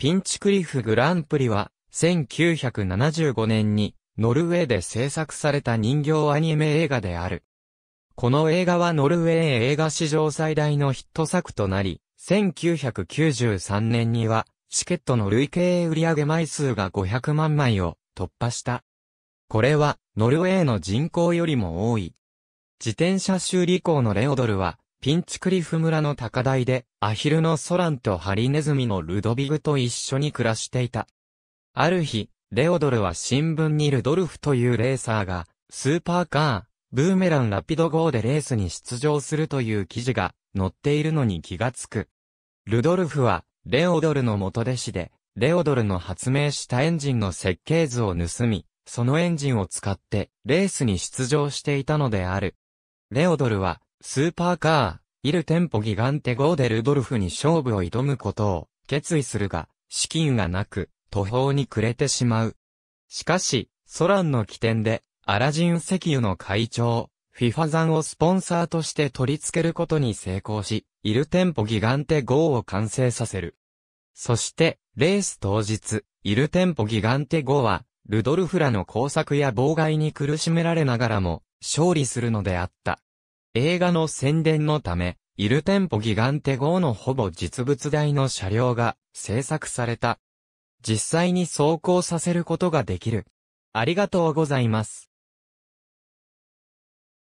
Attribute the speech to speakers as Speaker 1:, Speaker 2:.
Speaker 1: ピンチクリフグランプリは、1975年に、ノルウェーで制作された人形アニメ映画である。この映画はノルウェー映画史上最大のヒット作となり、1993年には、チケットの累計売上枚数が500万枚を突破した。これは、ノルウェーの人口よりも多い。自転車修理工のレオドルは、ピンチクリフ村の高台で、アヒルのソランとハリネズミのルドビグと一緒に暮らしていた。ある日、レオドルは新聞にルドルフというレーサーが、スーパーカー、ブーメランラピド号でレースに出場するという記事が載っているのに気がつく。ルドルフは、レオドルの元弟子で、レオドルの発明したエンジンの設計図を盗み、そのエンジンを使って、レースに出場していたのである。レオドルは、スーパーカー、イルテンポギガンテーでルドルフに勝負を挑むことを決意するが、資金がなく、途方に暮れてしまう。しかし、ソランの起点で、アラジン石油の会長、フィファザンをスポンサーとして取り付けることに成功し、イルテンポギガンテーを完成させる。そして、レース当日、イルテンポギガンテーは、ルドルフらの工作や妨害に苦しめられながらも、勝利するのであった。映画の宣伝のため、イルテンポギガンテ号のほぼ実物大の車両が製作された。実際に走行させることができる。ありがとうございます。